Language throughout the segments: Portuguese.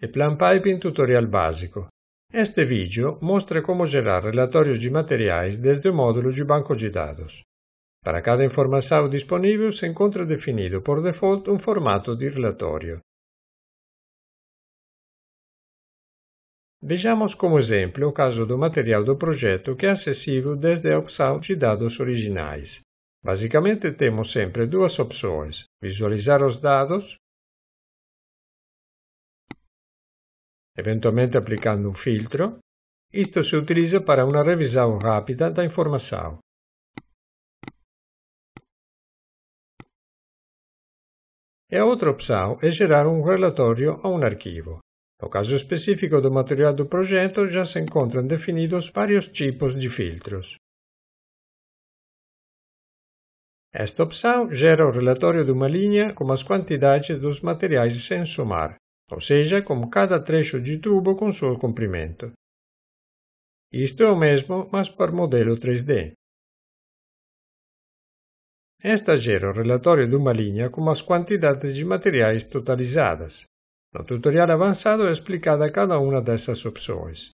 e Plan Piping Tutorial Básico. Este vídeo mostra como gerar relatórios de materiais desde o módulo de banco de dados. Para cada informação disponível se encontra definido por default um formato de relatório. Vejamos como exemplo o caso do material do projeto que é acessível desde a opção de dados originais. Basicamente temos sempre duas opções, visualizar os dados eventualmente aplicando um filtro, isto se utiliza para uma revisão rápida da informação. E é a outra opção é gerar um relatório ou um arquivo. No caso específico do material do projeto, já se encontram definidos vários tipos de filtros. Esta opção gera o relatório de uma linha com as quantidades dos materiais sem somar ou seja, é com cada trecho de tubo com seu comprimento. Isto é o mesmo, mas para modelo 3D. Esta gera o relatório de uma linha com as quantidades de materiais totalizadas. No tutorial avançado é explicada cada uma dessas opções.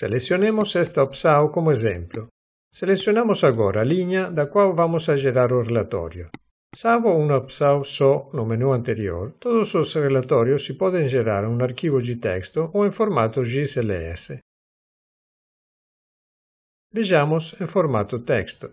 Selecionemos esta opção como exemplo. Selecionamos agora a linha da qual vamos a gerar o relatório. Salvo uma opção só no menu anterior, todos os relatórios se podem gerar em um arquivo de texto ou em formato GSLS. Vejamos em formato texto.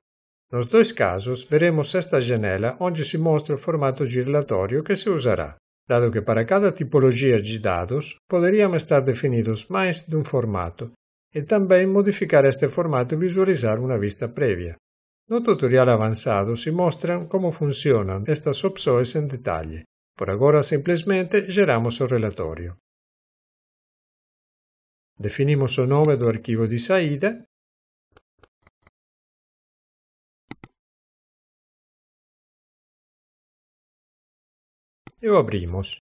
Nos dois casos, veremos esta janela onde se mostra o formato de relatório que se usará, dado que para cada tipologia de dados poderiam estar definidos mais de um formato, e também modificar este formato e visualizar una vista previa. No tutorial avançado se mostram como funcionam estas opções em detalhe. Por agora simplesmente geramos o relatório. Definimos o nome do arquivo de saída e o abrimos.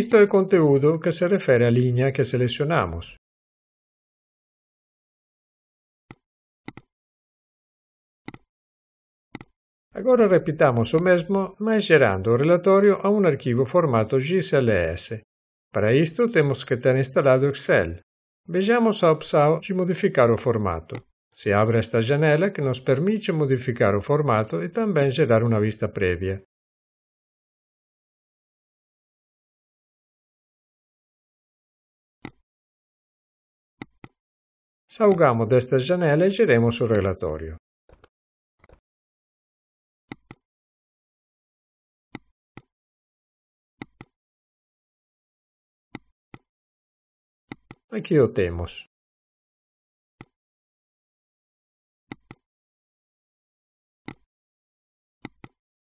Isto é o conteúdo que se refere à linha que selecionamos. Agora repitamos o mesmo, mas gerando o relatório a um arquivo formato GCLS. Para isto, temos que ter instalado Excel. Vejamos a opção de modificar o formato. Se abre esta janela que nos permite modificar o formato e também gerar uma vista prévia. Salgamo desta janela e geremos o relatório. Aqui o temos.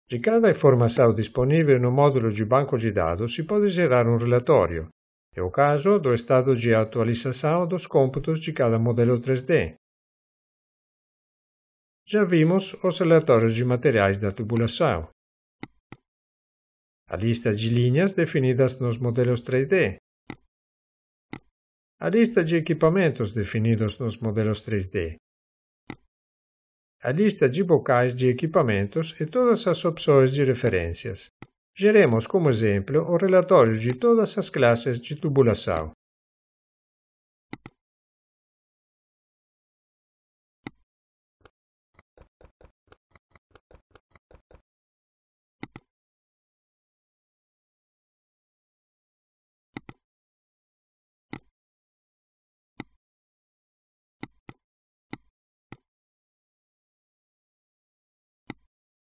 Di cada informação disponível no módulo de banco de dados, se pode gerar um relatório, é o caso do estado de atualização dos cômputos de cada modelo 3D. Já vimos os relatórios de materiais da tubulação. A lista de linhas definidas nos modelos 3D. A lista de equipamentos definidos nos modelos 3D. A lista de bocais de equipamentos e todas as opções de referências geremos como exemplo o relatório de todas as classes de tubulação.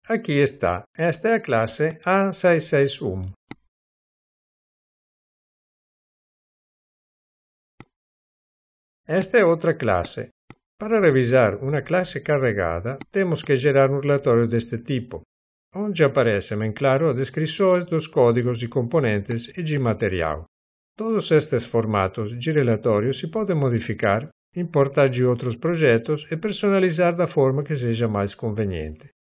Aqui está. Esta é a classe A661. Esta é outra classe. Para revisar uma classe carregada, temos que gerar um relatório deste tipo, onde aparecem em claro as descrições dos códigos de componentes e de material. Todos estes formatos de relatório se podem modificar, importar de outros projetos e personalizar da forma que seja mais conveniente.